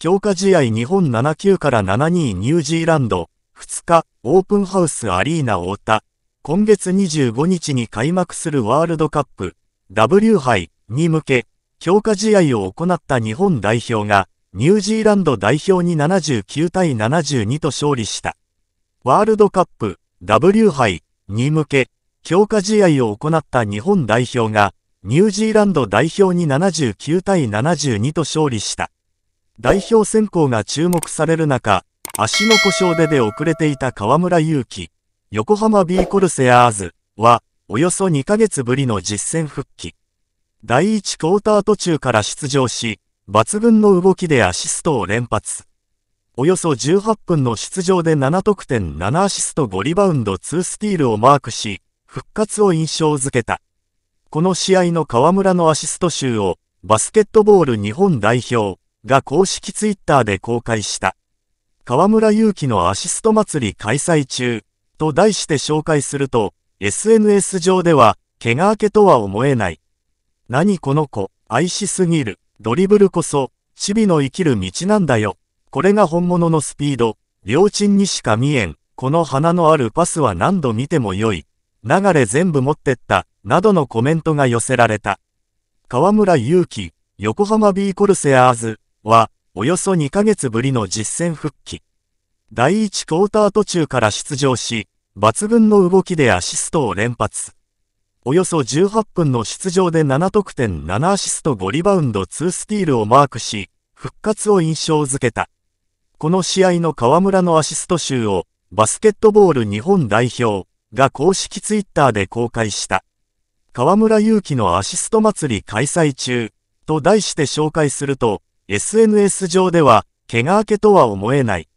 強化試合日本79から72ニュージーランド、2日、オープンハウスアリーナ太田、今月25日に開幕するワールドカップ、W 杯に向け、強化試合を行った日本代表が、ニュージーランド代表に79対72と勝利した。ワールドカップ、W 杯に向け、強化試合を行った日本代表が、ニュージーランド代表に79対72と勝利した。代表選考が注目される中、足の故障でで遅れていた河村勇輝、横浜 B コルセアーズは、およそ2ヶ月ぶりの実戦復帰。第1クォーター途中から出場し、抜群の動きでアシストを連発。およそ18分の出場で7得点7アシスト5リバウンド2スティールをマークし、復活を印象づけた。この試合の河村のアシスト集を、バスケットボール日本代表、が公式ツイッターで公開した。河村勇輝のアシスト祭り開催中と題して紹介すると、SNS 上では、怪我明けとは思えない。何この子、愛しすぎる。ドリブルこそ、チビの生きる道なんだよ。これが本物のスピード。両親にしか見えん。この花のあるパスは何度見ても良い。流れ全部持ってった。などのコメントが寄せられた。河村勇輝、横浜ビーコルセアーズ、は、およそ2ヶ月ぶりの実戦復帰。第1クォーター途中から出場し、抜群の動きでアシストを連発。およそ18分の出場で7得点7アシスト5リバウンド2スティールをマークし、復活を印象づけた。この試合の河村のアシスト集を、バスケットボール日本代表が公式ツイッターで公開した。河村勇気のアシスト祭り開催中と題して紹介すると、SNS 上では、怪我明けとは思えない。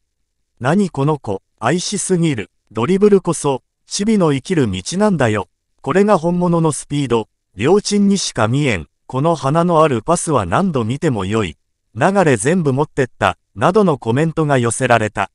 何この子、愛しすぎる。ドリブルこそ、守備の生きる道なんだよ。これが本物のスピード。両親にしか見えん。この花のあるパスは何度見ても良い。流れ全部持ってった。などのコメントが寄せられた。